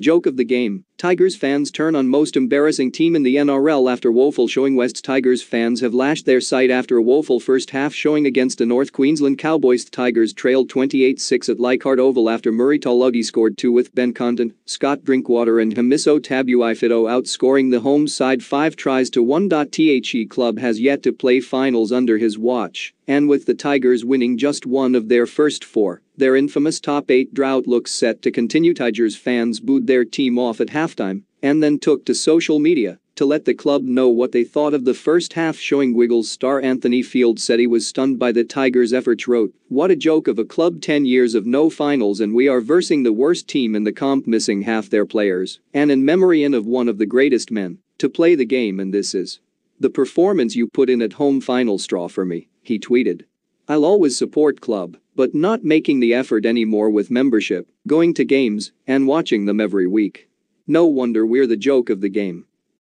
Joke of the game Tigers fans turn on most embarrassing team in the NRL after woeful showing West Tigers fans have lashed their sight after a woeful first half showing against the North Queensland Cowboys Tigers trailed 28-6 at Leichhardt Oval after Murray Talugi scored two with Ben Condon, Scott Drinkwater and Hamiso Tabuifido outscoring the home side 5 tries to 1. The club has yet to play finals under his watch and with the Tigers winning just one of their first four, their infamous top eight drought looks set to continue. Tigers fans booed their team off at half halftime, and then took to social media to let the club know what they thought of the first half showing Wiggles star Anthony Field said he was stunned by the Tigers' efforts wrote, what a joke of a club 10 years of no finals and we are versing the worst team in the comp missing half their players, and in memory in of one of the greatest men to play the game and this is the performance you put in at home final straw for me, he tweeted. I'll always support club, but not making the effort anymore with membership, going to games, and watching them every week. No wonder we're the joke of the game.